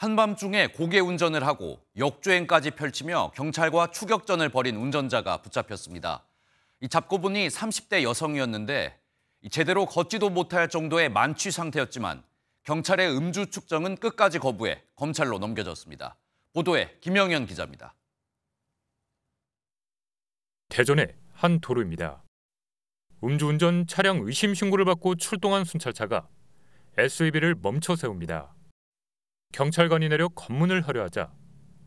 한밤중에 고개 운전을 하고 역주행까지 펼치며 경찰과 추격전을 벌인 운전자가 붙잡혔습니다. 이 잡고 분이 30대 여성이었는데 제대로 걷지도 못할 정도의 만취 상태였지만 경찰의 음주 측정은 끝까지 거부해 검찰로 넘겨졌습니다. 보도에 김영현 기자입니다. 대전의 한 도로입니다. 음주운전 차량 의심 신고를 받고 출동한 순찰차가 SUV를 멈춰 세웁니다. 경찰관이 내려 검문을 하려 하자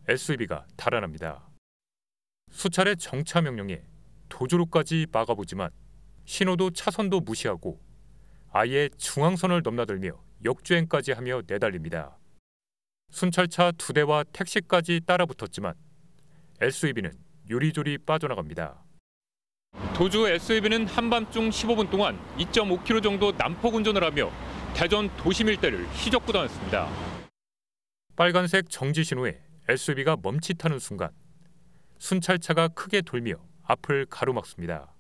SUV가 e 달아납니다. 수차례 정차 명령에 도주로까지 막아보지만 신호도 차선도 무시하고 아예 중앙선을 넘나들며 역주행까지 하며 내달립니다. 순찰차 두 대와 택시까지 따라붙었지만 SUV는 e 요리조리 빠져나갑니다. 도주 SUV는 e 한밤중 15분 동안 2.5km 정도 남포 운전을 하며 대전 도심 일대를 휘젓고 다녔습니다. 빨간색 정지 신후에 SUV가 멈칫하는 순간 순찰차가 크게 돌며 앞을 가로막습니다.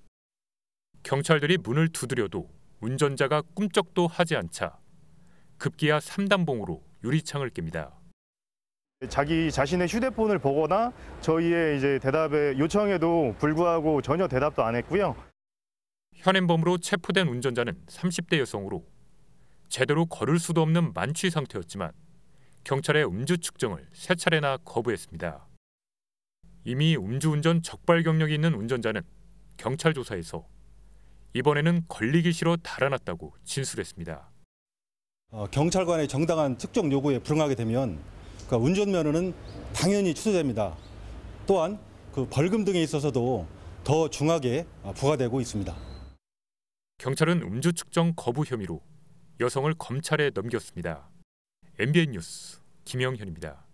경찰들이 문을 두드려도 운전자가 꿈쩍도 하지 않자 급기야 3단봉으로 유리창을 깹니다. 자기 자신의 휴대폰을 보거나 저희의 이제 대답에 요청에도 불구하고 전혀 대답도 안 했고요. 현행범으로 체포된 운전자는 30대 여성으로 제대로 걸을 수도 없는 만취 상태였지만 경찰의 음주 측정을 세 차례나 거부했습니다. 이미 음주운전 적발 경력이 있는 운전자는 경찰 조사에서 이번에는 걸리기 싫어 달아났다고 진술했습니다. 어, 경찰관의 정당한 측정 요구에 불응하게 되면 그 그러니까 운전면허는 당연히 취소됩니다. 또한 그 벌금 등에 있어서도 더 중하게 어, 부과되고 있습니다. 경찰은 음주 측정 거부 혐의로 여성을 검찰에 넘겼습니다. MBN 뉴스 김영현입니다.